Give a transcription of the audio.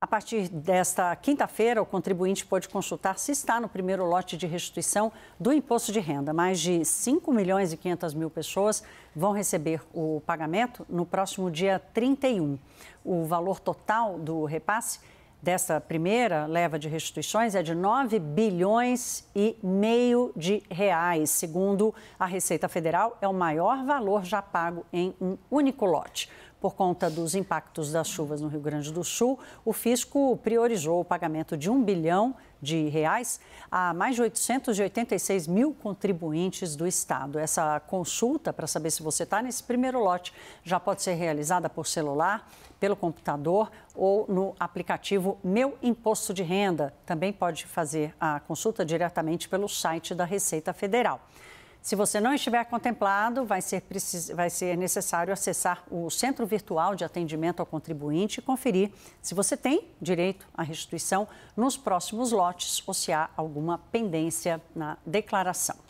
A partir desta quinta-feira, o contribuinte pode consultar se está no primeiro lote de restituição do imposto de renda. Mais de 5 milhões e 500 mil pessoas vão receber o pagamento no próximo dia 31. O valor total do repasse dessa primeira leva de restituições é de 9 bilhões e meio de reais. Segundo a Receita Federal, é o maior valor já pago em um único lote. Por conta dos impactos das chuvas no Rio Grande do Sul, o fisco priorizou o pagamento de um bilhão de reais a mais de 886 mil contribuintes do estado. Essa consulta para saber se você está nesse primeiro lote já pode ser realizada por celular, pelo computador ou no aplicativo Meu Imposto de Renda. Também pode fazer a consulta diretamente pelo site da Receita Federal. Se você não estiver contemplado, vai ser, precis... vai ser necessário acessar o Centro Virtual de Atendimento ao Contribuinte e conferir se você tem direito à restituição nos próximos lotes ou se há alguma pendência na declaração.